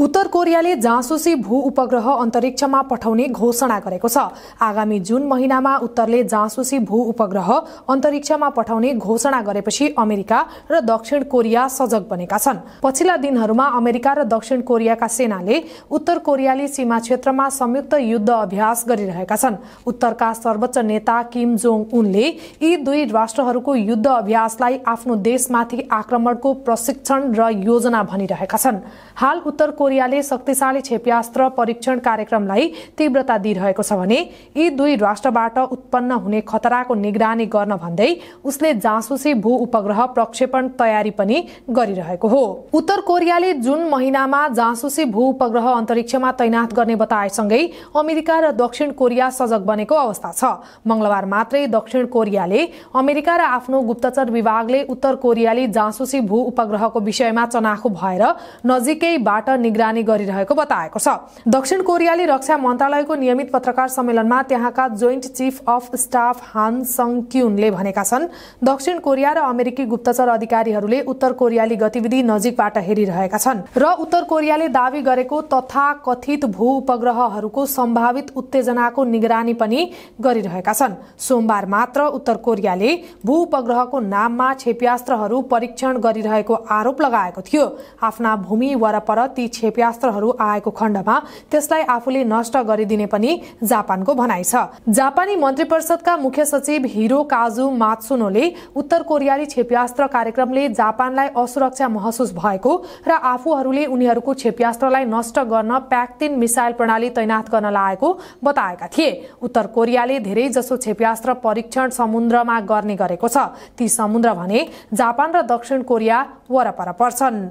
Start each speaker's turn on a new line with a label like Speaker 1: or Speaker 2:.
Speaker 1: उत्तर कोरियाले जासुसी भू उपग्रह अन्तरिक्षमा पठाउने घोषणा गरेको छ आगामी जुन महिनामा उत्तरले जासुसी भू उपग्रह अन्तरिक्षमा पठाउने घोषणा गरेपछि अमेरिका र दक्षिण कोरिया सजग बनेका छन् पछिल्ला दिनहरूमा अमेरिका र दक्षिण कोरियाका सेनाले उत्तर कोरियाली सीमा क्षेत्रमा संयुक्त युद्ध अभ्यास गरिरहेका छन् उत्तरका सर्वोच्च नेता किम जोङ उनले यी दुई राष्ट्रहरूको युद्ध अभ्यासलाई आफ्नो देशमाथि आक्रमणको प्रशिक्षण र योजना भनिरहेका छन् हाल उत्तर कोरियाले शक्तिशाली क्षेप्यास्त्र परीक्षण कार्यक्रमलाई तीव्रता दिइरहेको छ भने यी दुई राष्ट्रबाट उत्पन्न हुने खतराको निगरानी गर्न भन्दै उसले जासुसी भू उपग्रह प्रक्षेपण तयारी पनि गरिरहेको हो उत्तर कोरियाले जुन महिनामा जासुसी भू उपग्रह अन्तरिक्षमा तैनात गर्ने बताएसँगै अमेरिका र दक्षिण कोरिया सजग बनेको अवस्था छ मंगलबार मात्रै दक्षिण कोरियाले अमेरिका र आफ्नो गुप्तचर विभागले उत्तर कोरियाली जासुसी भू उपग्रहको विषयमा चनाखु भएर नजिकैबाट निगरानी गरिरहेको बताएको छ दक्षिण कोरियाली रक्षा मन्त्रालयको नियमित पत्रकार सम्मेलनमा त्यहाँका joint chief of staff Han Sung क्युनले भनेका छन् दक्षिण कोरिया र अमेरिकी गुप्तचर अधिकारीहरूले उत्तर कोरियाली गतिविधि नजिकबाट हेरिरहेका छन् र उत्तर कोरियाले दावी गरेको तथा कथित भू उपग्रहहरूको सम्भावित उत्तेजनाको निगरानी पनि गरिरहेका छन् सोमबार मात्र उत्तर कोरियाले भू उपग्रहको नाममा क्षेप्यास्त्रहरू परीक्षण गरिरहेको आरोप लगाएको थियो आफ्ना भूमि वरपर ती क्षेपयास्त्रहरू आएको खण्डमा त्यसलाई आफूले नष्ट गरिदिने पनि जापानको भनाइ छ जापानी मन्त्री परिषदका मुख्य सचिव हिरो काजु मात्सुनोले उत्तर कोरियाली क्षेपयास्त्र कार्यक्रमले जापानलाई असुरक्षा महसुस भएको र आफूहरूले उनीहरूको क्षेपयास्त्रलाई नष्ट गर्न प्याक्तिन मिसाइल प्रणाली तैनाथ गर्न लागेको बताएका थिए उत्तर कोरियाले धेरै जसो क्षेपयास्त्र परीक्षण समुद्रमा गर्ने गरेको छ ती समुद्र भने जापान र दक्षिण कोरिया वरपर पर्छन्